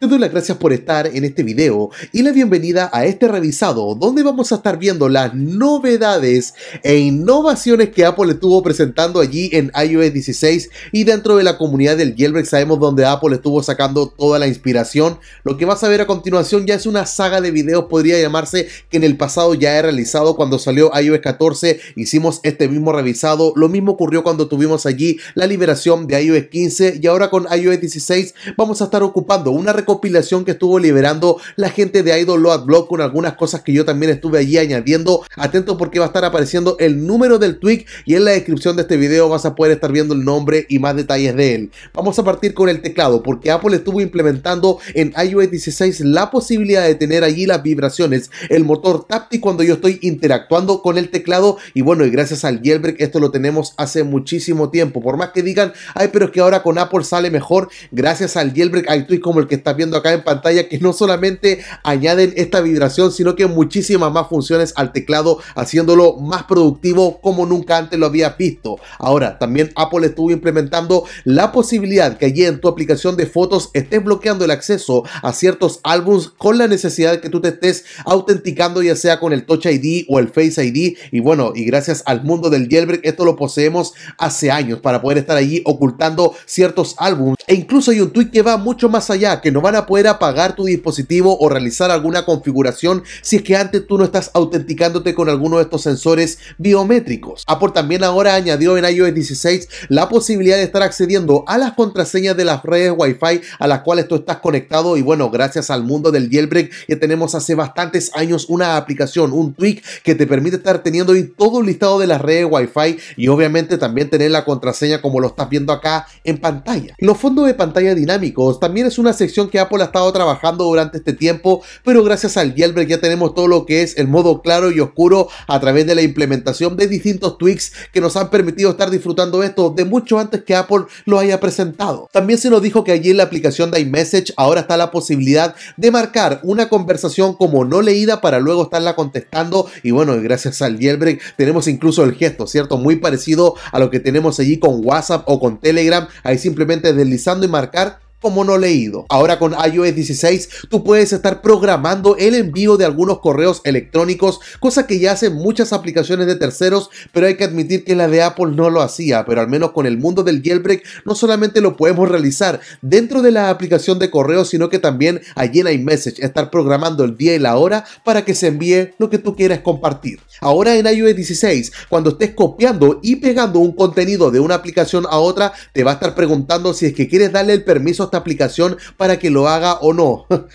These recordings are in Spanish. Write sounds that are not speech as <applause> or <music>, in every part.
yo doy las gracias por estar en este video y la bienvenida a este revisado donde vamos a estar viendo las novedades e innovaciones que Apple estuvo presentando allí en iOS 16 y dentro de la comunidad del jailbreak sabemos donde Apple estuvo sacando toda la inspiración. Lo que vas a ver a continuación ya es una saga de videos podría llamarse que en el pasado ya he realizado cuando salió iOS 14 hicimos este mismo revisado. Lo mismo ocurrió cuando tuvimos allí la liberación de iOS 15 y ahora con iOS 16 vamos a estar ocupando una recomendación compilación que estuvo liberando la gente de Idol Load con algunas cosas que yo también estuve allí añadiendo. Atento porque va a estar apareciendo el número del tweak y en la descripción de este video vas a poder estar viendo el nombre y más detalles de él. Vamos a partir con el teclado porque Apple estuvo implementando en iOS 16 la posibilidad de tener allí las vibraciones, el motor táctil cuando yo estoy interactuando con el teclado y bueno, y gracias al jailbreak esto lo tenemos hace muchísimo tiempo. Por más que digan, ay, pero es que ahora con Apple sale mejor, gracias al jailbreak hay tweaks como el que está viendo acá en pantalla, que no solamente añaden esta vibración, sino que muchísimas más funciones al teclado, haciéndolo más productivo como nunca antes lo había visto. Ahora, también Apple estuvo implementando la posibilidad que allí en tu aplicación de fotos estés bloqueando el acceso a ciertos álbums con la necesidad de que tú te estés autenticando, ya sea con el Touch ID o el Face ID. Y bueno, y gracias al mundo del jailbreak, esto lo poseemos hace años para poder estar allí ocultando ciertos álbums. E incluso hay un tweet que va mucho más allá, que no va a poder apagar tu dispositivo o realizar alguna configuración si es que antes tú no estás autenticándote con alguno de estos sensores biométricos. por también ahora añadió en iOS 16 la posibilidad de estar accediendo a las contraseñas de las redes Wi-Fi a las cuales tú estás conectado y bueno, gracias al mundo del jailbreak ya tenemos hace bastantes años una aplicación, un tweak que te permite estar teniendo ahí todo el listado de las redes Wi-Fi y obviamente también tener la contraseña como lo estás viendo acá en pantalla. Los fondos de pantalla dinámicos también es una sección que Apple ha estado trabajando durante este tiempo, pero gracias al jailbreak ya tenemos todo lo que es el modo claro y oscuro a través de la implementación de distintos tweaks que nos han permitido estar disfrutando esto de mucho antes que Apple lo haya presentado. También se nos dijo que allí en la aplicación de iMessage ahora está la posibilidad de marcar una conversación como no leída para luego estarla contestando y bueno, gracias al jailbreak tenemos incluso el gesto, ¿cierto? Muy parecido a lo que tenemos allí con WhatsApp o con Telegram, ahí simplemente deslizando y marcar como no leído. Ahora con iOS 16 tú puedes estar programando el envío de algunos correos electrónicos, cosa que ya hacen muchas aplicaciones de terceros, pero hay que admitir que la de Apple no lo hacía, pero al menos con el mundo del jailbreak no solamente lo podemos realizar dentro de la aplicación de correos, sino que también allí en iMessage estar programando el día y la hora para que se envíe lo que tú quieras compartir. Ahora en iOS 16, cuando estés copiando y pegando un contenido de una aplicación a otra, te va a estar preguntando si es que quieres darle el permiso esta aplicación para que lo haga o no. <laughs>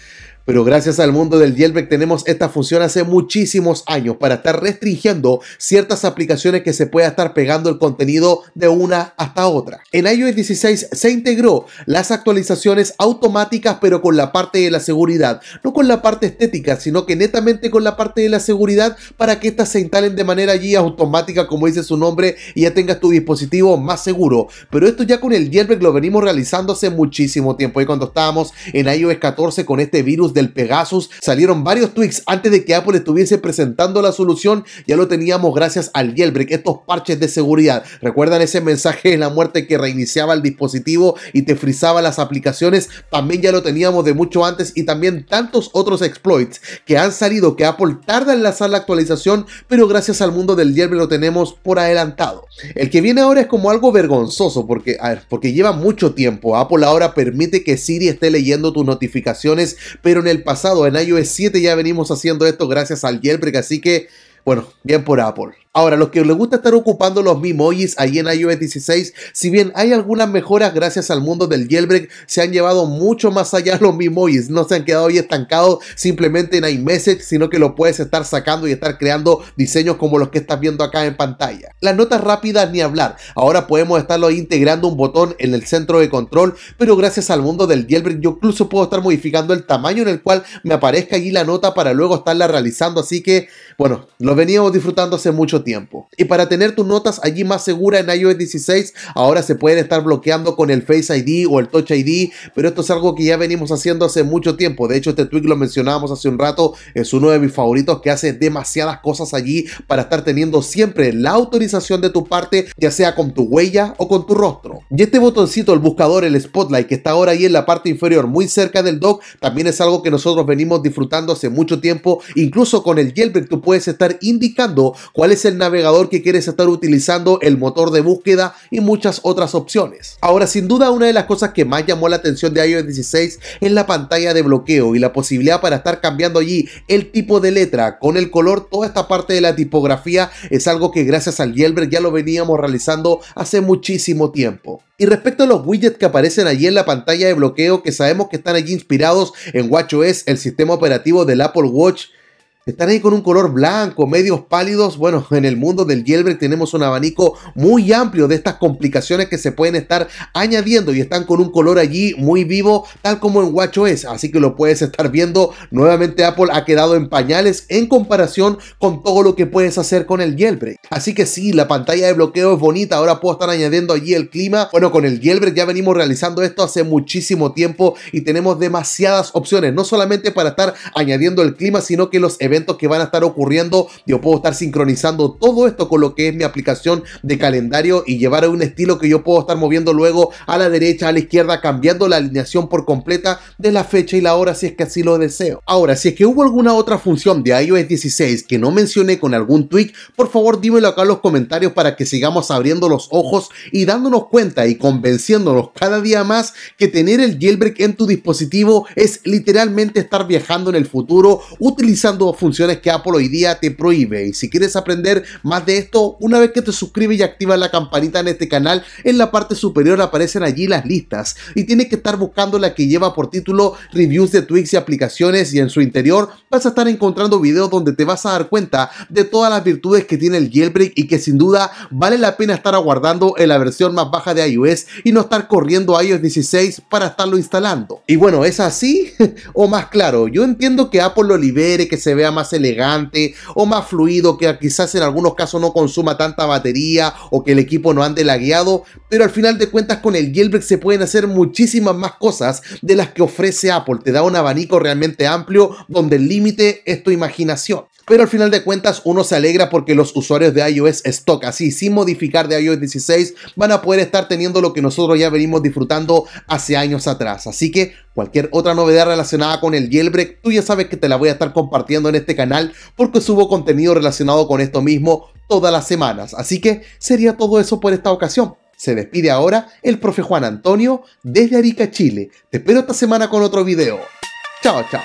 Pero gracias al mundo del jailbreak tenemos esta función hace muchísimos años para estar restringiendo ciertas aplicaciones que se pueda estar pegando el contenido de una hasta otra. En iOS 16 se integró las actualizaciones automáticas pero con la parte de la seguridad, no con la parte estética, sino que netamente con la parte de la seguridad para que éstas se instalen de manera allí automática como dice su nombre y ya tengas tu dispositivo más seguro. Pero esto ya con el jailbreak lo venimos realizando hace muchísimo tiempo y cuando estábamos en iOS 14 con este virus del Pegasus. Salieron varios tweaks antes de que Apple estuviese presentando la solución. Ya lo teníamos gracias al jailbreak, estos parches de seguridad. ¿Recuerdan ese mensaje de la muerte que reiniciaba el dispositivo y te frizaba las aplicaciones? También ya lo teníamos de mucho antes y también tantos otros exploits que han salido que Apple tarda en lanzar la actualización, pero gracias al mundo del jailbreak lo tenemos por adelantado. El que viene ahora es como algo vergonzoso porque, porque lleva mucho tiempo. Apple ahora permite que Siri esté leyendo tus notificaciones, pero en el pasado. En iOS 7 ya venimos haciendo esto gracias al jailbreak, así que, bueno, bien por Apple. Ahora, los que les gusta estar ocupando los memojis ahí en iOS 16, si bien hay algunas mejoras gracias al mundo del jailbreak, se han llevado mucho más allá los Mimojis, No se han quedado ahí estancados simplemente en iMessage, sino que lo puedes estar sacando y estar creando diseños como los que estás viendo acá en pantalla. Las notas rápidas ni hablar. Ahora podemos estarlo integrando un botón en el centro de control, pero gracias al mundo del jailbreak yo incluso puedo estar modificando el tamaño en el cual me aparezca allí la nota para luego estarla realizando. Así que, bueno, lo veníamos disfrutando hace mucho tiempo tiempo. Y para tener tus notas allí más segura en iOS 16, ahora se pueden estar bloqueando con el Face ID o el Touch ID, pero esto es algo que ya venimos haciendo hace mucho tiempo. De hecho, este tweet lo mencionábamos hace un rato, es uno de mis favoritos que hace demasiadas cosas allí para estar teniendo siempre la autorización de tu parte, ya sea con tu huella o con tu rostro. Y este botoncito, el buscador, el spotlight, que está ahora ahí en la parte inferior, muy cerca del dock, también es algo que nosotros venimos disfrutando hace mucho tiempo. Incluso con el jailbreak tú puedes estar indicando cuál es el navegador que quieres estar utilizando, el motor de búsqueda y muchas otras opciones. Ahora, sin duda, una de las cosas que más llamó la atención de iOS 16 es la pantalla de bloqueo y la posibilidad para estar cambiando allí el tipo de letra con el color, toda esta parte de la tipografía es algo que gracias al Yelberg ya lo veníamos realizando hace muchísimo tiempo. Y respecto a los widgets que aparecen allí en la pantalla de bloqueo, que sabemos que están allí inspirados en WatchOS, el sistema operativo del Apple Watch, están ahí con un color blanco, medios pálidos. Bueno, <laughs> en el mundo del jailbreak tenemos un abanico muy amplio de estas complicaciones que se pueden estar añadiendo y están con un color allí muy vivo, tal como en es Así que lo puedes estar viendo. Nuevamente Apple ha quedado en pañales en comparación con todo lo que puedes hacer con el jailbreak. Así que sí, la pantalla de bloqueo es bonita. Ahora puedo estar añadiendo allí el clima. Bueno, con el jailbreak ya venimos realizando esto hace muchísimo tiempo y tenemos demasiadas opciones, no solamente para estar añadiendo el clima, sino que los eventos eventos que van a estar ocurriendo. Yo puedo estar sincronizando todo esto con lo que es mi aplicación de calendario y llevar a un estilo que yo puedo estar moviendo luego a la derecha, a la izquierda, cambiando la alineación por completa de la fecha y la hora si es que así lo deseo. Ahora, si es que hubo alguna otra función de iOS 16 que no mencioné con algún tweak, por favor dímelo acá en los comentarios para que sigamos abriendo los ojos y dándonos cuenta y convenciéndonos cada día más que tener el jailbreak en tu dispositivo es literalmente estar viajando en el futuro utilizando funciones que Apple hoy día te prohíbe. Y si quieres aprender más de esto, una vez que te suscribes y activas la campanita en este canal, en la parte superior aparecen allí las listas y tienes que estar buscando la que lleva por título reviews de tweaks y aplicaciones y en su interior vas a estar encontrando videos donde te vas a dar cuenta de todas las virtudes que tiene el jailbreak y que sin duda vale la pena estar aguardando en la versión más baja de iOS y no estar corriendo a iOS 16 para estarlo instalando. Y bueno, es así <laughs> o más claro, yo entiendo que Apple lo libere, que se vea más elegante o más fluido, que quizás en algunos casos no consuma tanta batería o que el equipo no ande lagueado, pero al final de cuentas con el jailbreak se pueden hacer muchísimas más cosas de las que ofrece Apple, te da un abanico realmente amplio donde el límite es tu imaginación. Pero al final de cuentas uno se alegra porque los usuarios de iOS stock, así sin modificar de iOS 16, van a poder estar teniendo lo que nosotros ya venimos disfrutando hace años atrás. Así que cualquier otra novedad relacionada con el jailbreak, tú ya sabes que te la voy a estar compartiendo en este canal porque subo contenido relacionado con esto mismo todas las semanas. Así que sería todo eso por esta ocasión. Se despide ahora el profe Juan Antonio desde Arica, Chile. Te espero esta semana con otro video. Chao, chao.